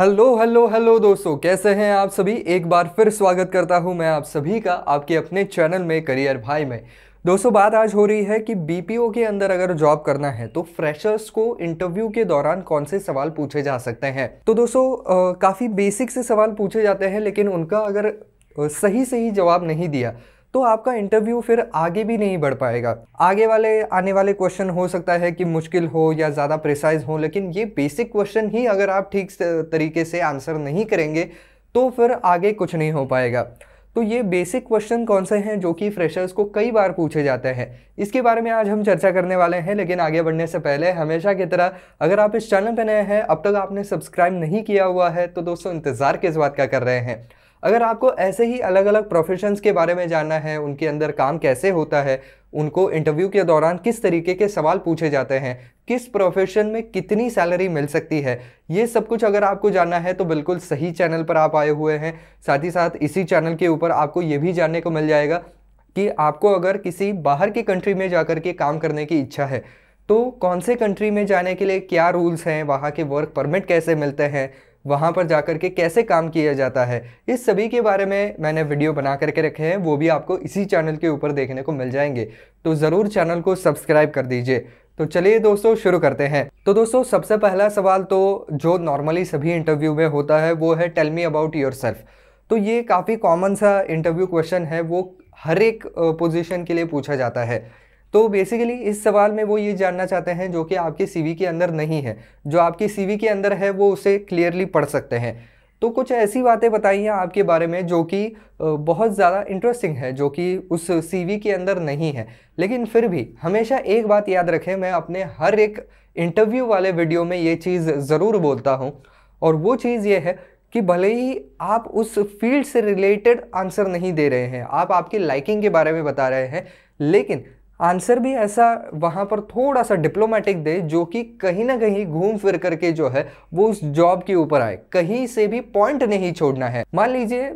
hello hello hello दोस्तों कैसे हैं आप सभी एक बार फिर स्वागत करता हूं मैं आप सभी का आपके अपने चैनल में करियर भाई में दोस्तों बात आज हो रही है कि बीपीओ के अंदर अगर जॉब करना है तो फ्रेशर्स को इंटरव्यू के दौरान कौन से सवाल पूछे जा सकते हैं तो दोस्तों काफ़ी बेसिक से सवाल पूछे जाते हैं लेकिन उनका अगर सही सही जवाब नहीं दिया तो आपका इंटरव्यू फिर आगे भी नहीं बढ़ पाएगा आगे वाले आने वाले क्वेश्चन हो सकता है कि मुश्किल हो या ज़्यादा प्रिसाइज हो लेकिन ये बेसिक क्वेश्चन ही अगर आप ठीक तरीके से आंसर नहीं करेंगे तो फिर आगे कुछ नहीं हो पाएगा तो ये बेसिक क्वेश्चन कौन से हैं जो कि फ्रेशर्स को कई बार पूछे जाते हैं इसके बारे में आज हम चर्चा करने वाले हैं लेकिन आगे बढ़ने से पहले हमेशा की तरह अगर आप इस चैनल पर नए हैं अब तक आपने सब्सक्राइब नहीं किया हुआ है तो दोस्तों इंतज़ार किस बात का कर रहे हैं अगर आपको ऐसे ही अलग अलग प्रोफेशंस के बारे में जानना है उनके अंदर काम कैसे होता है उनको इंटरव्यू के दौरान किस तरीके के सवाल पूछे जाते हैं किस प्रोफेशन में कितनी सैलरी मिल सकती है ये सब कुछ अगर आपको जानना है तो बिल्कुल सही चैनल पर आप आए हुए हैं साथ ही साथ इसी चैनल के ऊपर आपको ये भी जानने को मिल जाएगा कि आपको अगर किसी बाहर की कंट्री में जा के काम करने की इच्छा है तो कौन से कंट्री में जाने के लिए क्या रूल्स हैं वहाँ के वर्क परमिट कैसे मिलते हैं वहाँ पर जाकर के कैसे काम किया जाता है इस सभी के बारे में मैंने वीडियो बना करके रखे हैं वो भी आपको इसी चैनल के ऊपर देखने को मिल जाएंगे तो ज़रूर चैनल को सब्सक्राइब कर दीजिए तो चलिए दोस्तों शुरू करते हैं तो दोस्तों सबसे पहला सवाल तो जो नॉर्मली सभी इंटरव्यू में होता है वो है tell me about yourself तो ये काफ़ी कॉमन सा इंटरव्यू क्वेश्चन है वो हर एक पोजीशन के लिए पूछा जाता है तो बेसिकली इस सवाल में वो ये जानना चाहते हैं जो कि आपके सीवी के अंदर नहीं है जो आपके सीवी के अंदर है वो उसे क्लियरली पढ़ सकते हैं तो कुछ ऐसी बातें बताइए आपके बारे में जो कि बहुत ज़्यादा इंटरेस्टिंग है जो कि उस सीवी के अंदर नहीं है लेकिन फिर भी हमेशा एक बात याद रखें मैं अपने हर एक इंटरव्यू वाले वीडियो में ये चीज़ ज़रूर बोलता हूँ और वो चीज़ ये है कि भले ही आप उस फील्ड से रिलेटेड आंसर नहीं दे रहे हैं आप आपकी लाइकिंग के बारे में बता रहे हैं लेकिन आंसर भी ऐसा वहाँ पर थोड़ा सा डिप्लोमेटिक दे जो कि कहीं ना कहीं घूम फिर करके जो है वो उस जॉब के ऊपर आए कहीं से भी पॉइंट नहीं छोड़ना है मान लीजिए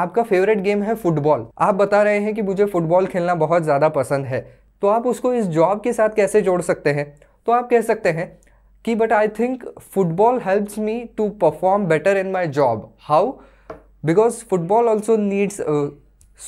आपका फेवरेट गेम है फुटबॉल आप बता रहे हैं कि मुझे फुटबॉल खेलना बहुत ज़्यादा पसंद है तो आप उसको इस जॉब के साथ कैसे जोड़ सकते हैं तो आप कह सकते हैं कि but I think football helps me to perform better in my job how because football also needs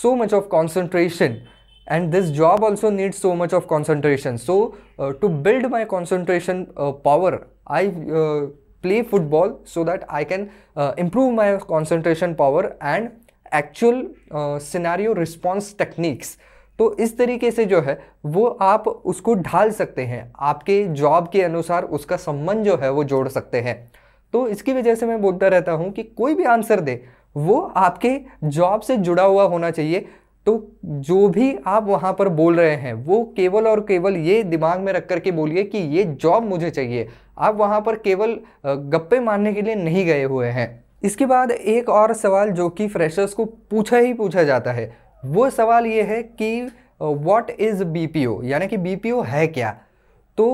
so much of concentration and this job also needs so much of concentration so uh, to build my concentration uh, power i uh, play football so that i can uh, improve my concentration power and actual uh, scenario response techniques तो इस तरीके से जो है वो आप उसको ढाल सकते हैं आपके जॉब के अनुसार उसका संबंध जो है वो जोड़ सकते हैं तो इसकी वजह से मैं बोलता रहता हूँ कि कोई भी आंसर दे वो आपके जॉब से जुड़ा हुआ होना चाहिए तो जो भी आप वहाँ पर बोल रहे हैं वो केवल और केवल ये दिमाग में रख करके बोलिए कि ये जॉब मुझे चाहिए आप वहाँ पर केवल गप्पे मारने के लिए नहीं गए हुए हैं इसके बाद एक और सवाल जो कि फ्रेशर्स को पूछा ही पूछा जाता है वो सवाल ये है कि what is B P O यानी कि बी पी ओ है क्या तो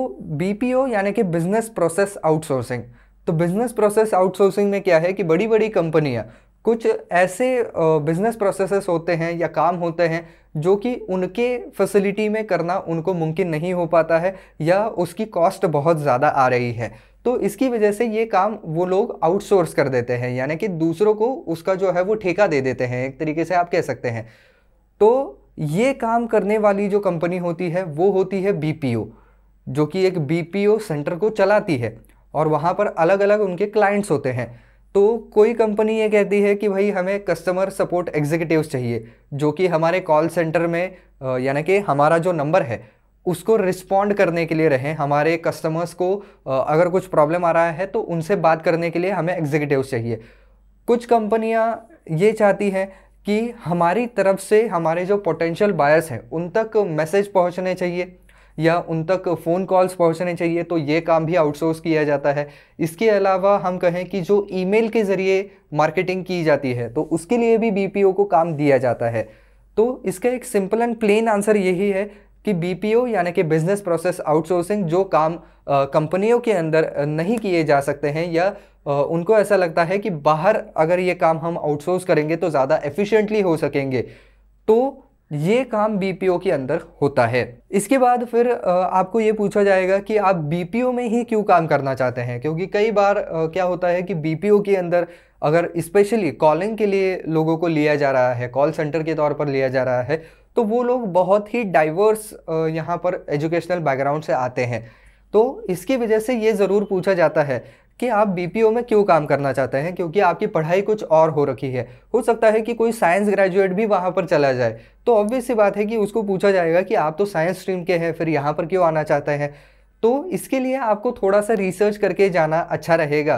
बी पी ओ यानी कि बिज़नेस प्रोसेस आउटसोर्सिंग तो बिज़नेस प्रोसेस आउटसोर्सिंग में क्या है कि बड़ी बड़ी कंपनियाँ कुछ ऐसे बिजनेस प्रोसेसेस होते हैं या काम होते हैं जो कि उनके फैसिलिटी में करना उनको मुमकिन नहीं हो पाता है या उसकी कॉस्ट बहुत ज़्यादा आ रही है तो इसकी वजह से ये काम वो लोग आउटसोर्स कर देते हैं यानी कि दूसरों को उसका जो है वो ठेका दे देते हैं एक तरीके से आप कह सकते हैं तो ये काम करने वाली जो कंपनी होती है वो होती है बी जो कि एक बी सेंटर को चलाती है और वहाँ पर अलग अलग उनके क्लाइंट्स होते हैं तो कोई कंपनी ये कहती है कि भाई हमें कस्टमर सपोर्ट एग्जीक्यूटिव चाहिए जो कि हमारे कॉल सेंटर में यानी कि हमारा जो नंबर है उसको रिस्पॉन्ड करने के लिए रहें हमारे कस्टमर्स को अगर कुछ प्रॉब्लम आ रहा है तो उनसे बात करने के लिए हमें एग्जीक्यूटिव चाहिए कुछ कंपनियाँ ये चाहती हैं कि हमारी तरफ से हमारे जो पोटेंशियल बायर्स हैं उन तक मैसेज पहुंचने चाहिए या उन तक फ़ोन कॉल्स पहुंचने चाहिए तो ये काम भी आउटसोर्स किया जाता है इसके अलावा हम कहें कि जो ईमेल के ज़रिए मार्केटिंग की जाती है तो उसके लिए भी बी को काम दिया जाता है तो इसका एक सिंपल एंड प्लेन आंसर यही है कि बी यानी कि बिज़नेस प्रोसेस आउटसोर्सिंग जो काम कंपनियों के अंदर नहीं किए जा सकते हैं या आ, उनको ऐसा लगता है कि बाहर अगर ये काम हम आउटसोर्स करेंगे तो ज़्यादा एफिशिएंटली हो सकेंगे तो ये काम बीपीओ के अंदर होता है इसके बाद फिर आपको ये पूछा जाएगा कि आप बीपीओ में ही क्यों काम करना चाहते हैं क्योंकि कई बार क्या होता है कि बीपीओ के अंदर अगर स्पेशली कॉलिंग के लिए लोगों को लिया जा रहा है कॉल सेंटर के तौर पर लिया जा रहा है तो वो लोग बहुत ही डाइवर्स यहाँ पर एजुकेशनल बैकग्राउंड से आते हैं तो इसकी वजह से ये ज़रूर पूछा जाता है कि आप बीपीओ में क्यों काम करना चाहते हैं क्योंकि आपकी पढ़ाई कुछ और हो रखी है हो सकता है कि कोई साइंस ग्रेजुएट भी वहाँ पर चला जाए तो ऑब्वियस सी बात है कि उसको पूछा जाएगा कि आप तो साइंस स्ट्रीम के हैं फिर यहाँ पर क्यों आना चाहते हैं तो इसके लिए आपको थोड़ा सा रिसर्च करके जाना अच्छा रहेगा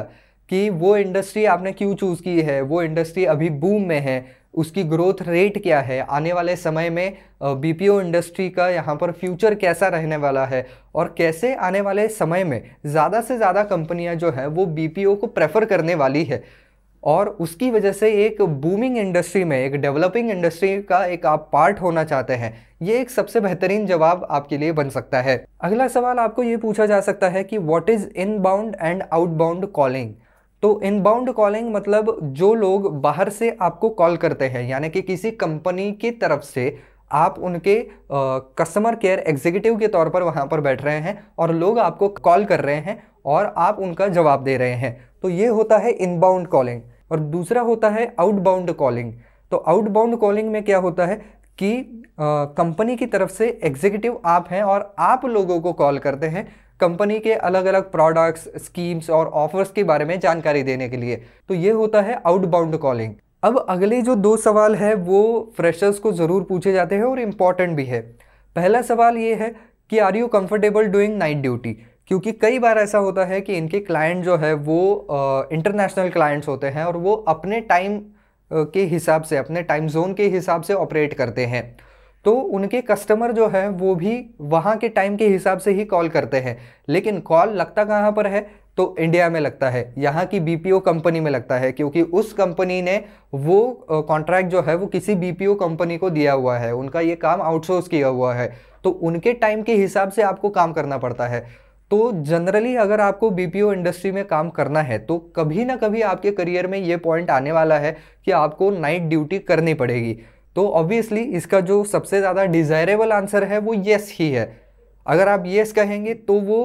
कि वो इंडस्ट्री आपने क्यों चूज़ की है वो इंडस्ट्री अभी बूम में है उसकी ग्रोथ रेट क्या है आने वाले समय में बीपीओ इंडस्ट्री का यहाँ पर फ्यूचर कैसा रहने वाला है और कैसे आने वाले समय में ज़्यादा से ज़्यादा कंपनियाँ जो है वो बीपीओ को प्रेफर करने वाली है और उसकी वजह से एक बूमिंग इंडस्ट्री में एक डेवलपिंग इंडस्ट्री का एक आप पार्ट होना चाहते हैं ये एक सबसे बेहतरीन जवाब आपके लिए बन सकता है अगला सवाल आपको ये पूछा जा सकता है कि what is inbound and outbound calling तो इनबाउंड कॉलिंग मतलब जो लोग बाहर से आपको कॉल करते हैं यानी कि किसी कंपनी की तरफ से आप उनके कस्टमर केयर एग्जीक्यूटिव के तौर पर वहाँ पर बैठ रहे हैं और लोग आपको कॉल कर रहे हैं और आप उनका जवाब दे रहे हैं तो ये होता है इनबाउंड कॉलिंग और दूसरा होता है आउटबाउंड कॉलिंग तो आउटबाउंड कॉलिंग में क्या होता है कि कंपनी की तरफ से एग्जीक्यूटिव आप हैं और आप लोगों को कॉल करते हैं कंपनी के अलग अलग प्रोडक्ट्स स्कीम्स और ऑफर्स के बारे में जानकारी देने के लिए तो ये होता है आउटबाउंड कॉलिंग अब अगले जो दो सवाल है वो फ्रेशर्स को ज़रूर पूछे जाते हैं और इम्पॉर्टेंट भी है पहला सवाल ये है कि are you comfortable doing night duty क्योंकि कई बार ऐसा होता है कि इनके क्लाइंट जो है वो इंटरनेशनल uh, क्लाइंट्स होते हैं और वो अपने टाइम uh, के हिसाब से अपने टाइम जोन के हिसाब से ऑपरेट करते हैं तो उनके कस्टमर जो है वो भी वहाँ के टाइम के हिसाब से ही कॉल करते हैं लेकिन कॉल लगता कहाँ पर है तो इंडिया में लगता है यहाँ की बीपीओ कंपनी में लगता है क्योंकि उस कंपनी ने वो कॉन्ट्रैक्ट जो है वो किसी बीपीओ कंपनी को दिया हुआ है उनका ये काम आउटसोर्स किया हुआ है तो उनके टाइम के हिसाब से आपको काम करना पड़ता है तो जनरली अगर आपको बीपीओ इंडस्ट्री में काम करना है तो कभी ना कभी आपके करियर में ये पॉइंट आने वाला है कि आपको नाइट ड्यूटी करनी पड़ेगी तो ऑब्वियसली इसका जो सबसे ज़्यादा डिज़ायरेबल आंसर है वो येस ही है अगर आप येस कहेंगे तो वो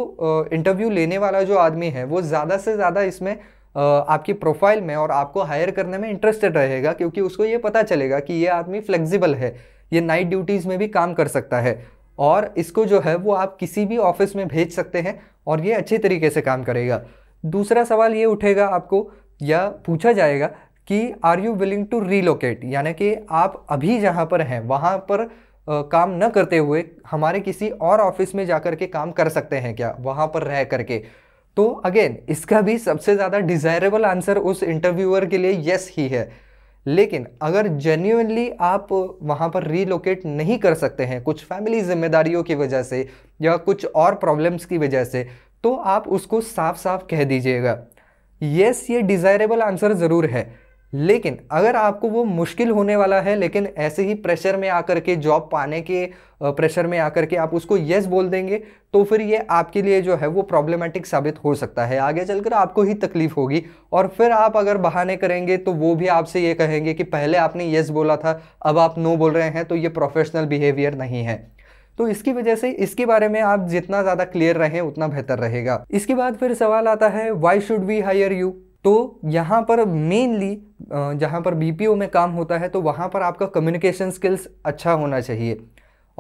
इंटरव्यू लेने वाला जो आदमी है वो ज़्यादा से ज़्यादा इसमें आपकी प्रोफाइल में और आपको हायर करने में इंटरेस्टेड रहेगा क्योंकि उसको ये पता चलेगा कि ये आदमी फ्लेक्सिबल है ये नाइट ड्यूटीज़ में भी काम कर सकता है और इसको जो है वो आप किसी भी ऑफिस में भेज सकते हैं और ये अच्छे तरीके से काम करेगा दूसरा सवाल ये उठेगा आपको या पूछा जाएगा कि are you willing to relocate यानी कि आप अभी जहाँ पर हैं वहाँ पर काम न करते हुए हमारे किसी और ऑफिस में जा कर के काम कर सकते हैं क्या वहाँ पर रह करके तो अगेन इसका भी सबसे ज़्यादा डिज़ायरेबल आंसर उस इंटरव्यूअर के लिए यस ही है लेकिन अगर जेन्यूनली आप वहाँ पर रीलोकेट नहीं कर सकते हैं कुछ फैमिली जिम्मेदारियों की वजह से या कुछ और प्रॉब्लम्स की वजह से तो आप उसको साफ साफ कह दीजिएगा यस ये डिज़ायरेबल आंसर ज़रूर है लेकिन अगर आपको वो मुश्किल होने वाला है लेकिन ऐसे ही प्रेशर में आकर के जॉब पाने के प्रेशर में आकर के आप उसको यस बोल देंगे तो फिर ये आपके लिए जो है वो प्रॉब्लमेटिक साबित हो सकता है आगे चलकर आपको ही तकलीफ होगी और फिर आप अगर बहाने करेंगे तो वो भी आपसे ये कहेंगे कि पहले आपने यस बोला था अब आप नो बोल रहे हैं तो ये प्रोफेशनल बिहेवियर नहीं है तो इसकी वजह से इसके बारे में आप जितना ज़्यादा क्लियर रहें उतना बेहतर रहेगा इसके बाद फिर सवाल आता है why should we hire you तो यहाँ पर मेनली जहाँ पर बी में काम होता है तो वहाँ पर आपका कम्युनिकेशन स्किल्स अच्छा होना चाहिए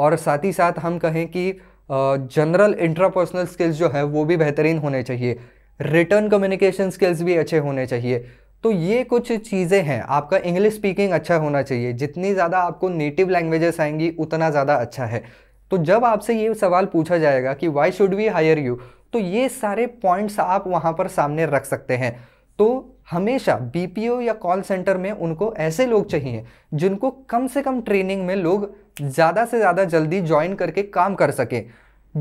और साथ ही साथ हम कहें कि जनरल इंट्रापर्सनल स्किल्स जो है वो भी बेहतरीन होने चाहिए रिटर्न कम्युनिकेशन स्किल्स भी अच्छे होने चाहिए तो ये कुछ चीज़ें हैं आपका इंग्लिश स्पीकिंग अच्छा होना चाहिए जितनी ज़्यादा आपको नेटिव लैंग्वेजेस आएंगी उतना ज़्यादा अच्छा है तो जब आपसे ये सवाल पूछा जाएगा कि why should we hire you तो ये सारे पॉइंट्स आप वहाँ पर सामने रख सकते हैं तो हमेशा बीपीओ या कॉल सेंटर में उनको ऐसे लोग चाहिए जिनको कम से कम ट्रेनिंग में लोग ज़्यादा से ज़्यादा जल्दी ज्वाइन करके काम कर सकें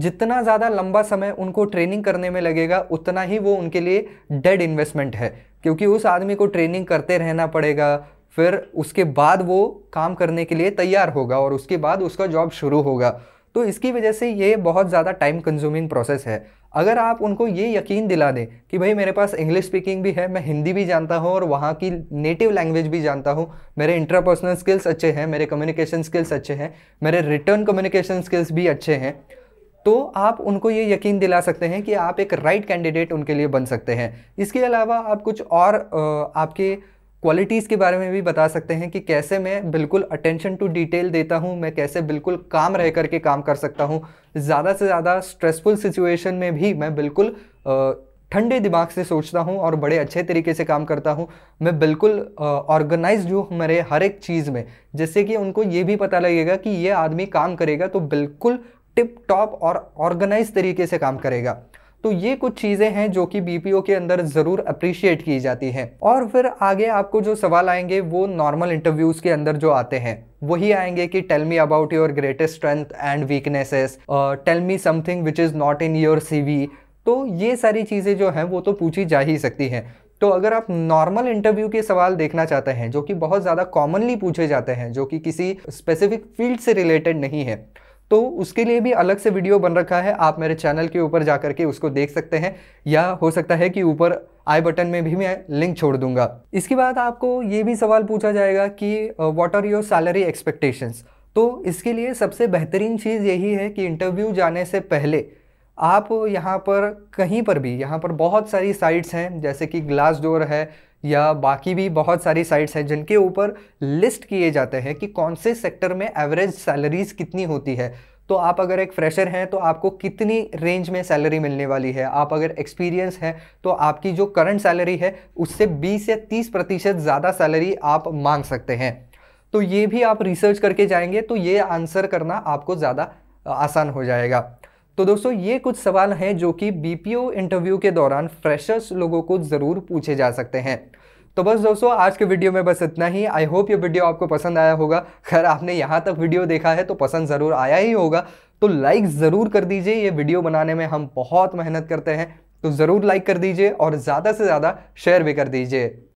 जितना ज़्यादा लंबा समय उनको ट्रेनिंग करने में लगेगा उतना ही वो उनके लिए डेड इन्वेस्टमेंट है क्योंकि उस आदमी को ट्रेनिंग करते रहना पड़ेगा फिर उसके बाद वो काम करने के लिए तैयार होगा और उसके बाद उसका जॉब शुरू होगा तो इसकी वजह से ये बहुत ज़्यादा टाइम कंज्यूमिंग प्रोसेस है अगर आप उनको ये यकीन दिला दें कि भाई मेरे पास इंग्लिश स्पीकिंग भी है मैं हिंदी भी जानता हूँ और वहाँ की नेटिव लैंग्वेज भी जानता हूँ मेरे इंटरपर्सनल स्किल्स अच्छे हैं मेरे कम्युनिकेशन स्किल्स अच्छे हैं मेरे रिटर्न कम्युनिकेशन स्किल्स भी अच्छे हैं तो आप उनको ये यकीन दिला सकते हैं कि आप एक राइट right कैंडिडेट उनके लिए बन सकते हैं इसके अलावा आप कुछ और आपके क्वालिटीज़ के बारे में भी बता सकते हैं कि कैसे मैं बिल्कुल अटेंशन टू डिटेल देता हूँ मैं कैसे बिल्कुल काम रह करके काम कर सकता हूँ ज़्यादा से ज़्यादा स्ट्रेसफुल सिचुएशन में भी मैं बिल्कुल ठंडे दिमाग से सोचता हूँ और बड़े अच्छे तरीके से काम करता हूँ मैं बिल्कुल ऑर्गेनाइज हूँ मेरे हर एक चीज़ में जैसे कि उनको ये भी पता लगेगा कि ये आदमी काम करेगा तो बिल्कुल टिप टॉप और ऑर्गेनाइज तरीके से काम करेगा तो ये कुछ चीज़ें हैं जो कि बीपीओ के अंदर ज़रूर अप्रिशिएट की जाती हैं और फिर आगे आपको जो सवाल आएंगे वो नॉर्मल इंटरव्यूज़ के अंदर जो आते हैं वही आएंगे कि tell me about your greatest strength and weaknesses tell me something which is not in your C तो ये सारी चीज़ें जो हैं वो तो पूछी जा ही सकती हैं तो अगर आप नॉर्मल इंटरव्यू के सवाल देखना चाहते हैं जो कि बहुत ज़्यादा कॉमनली पूछे जाते हैं जो कि किसी स्पेसिफिक फील्ड से रिलेटेड नहीं है तो उसके लिए भी अलग से वीडियो बन रखा है आप मेरे चैनल के ऊपर जा करके उसको देख सकते हैं या हो सकता है कि ऊपर आई बटन में भी मैं लिंक छोड़ दूंगा इसके बाद आपको ये भी सवाल पूछा जाएगा कि what are your salary expectations तो इसके लिए सबसे बेहतरीन चीज़ यही है कि इंटरव्यू जाने से पहले आप यहाँ पर कहीं पर भी यहाँ पर बहुत सारी साइट्स हैं जैसे कि ग्लास डोर है या बाकी भी बहुत सारी साइट्स हैं जिनके ऊपर लिस्ट किए जाते हैं कि कौन से सेक्टर में एवरेज सैलरीज कितनी होती है तो आप अगर एक फ्रेशर हैं तो आपको कितनी रेंज में सैलरी मिलने वाली है आप अगर एक्सपीरियंस हैं तो आपकी जो करंट सैलरी है उससे 20 या 30 प्रतिशत ज़्यादा सैलरी आप मांग सकते हैं तो ये भी आप रिसर्च करके जाएंगे तो ये आंसर करना आपको ज़्यादा आसान हो जाएगा तो दोस्तों ये कुछ सवाल हैं जो कि बीपीओ इंटरव्यू के दौरान फ्रेशर्स लोगों को ज़रूर पूछे जा सकते हैं तो बस दोस्तों आज के वीडियो में बस इतना ही आई होप ये वीडियो आपको पसंद आया होगा खैर आपने यहाँ तक वीडियो देखा है तो पसंद ज़रूर आया ही होगा तो लाइक ज़रूर कर दीजिए ये वीडियो बनाने में हम बहुत मेहनत करते हैं तो ज़रूर लाइक कर दीजिए और ज़्यादा से ज़्यादा शेयर भी कर दीजिए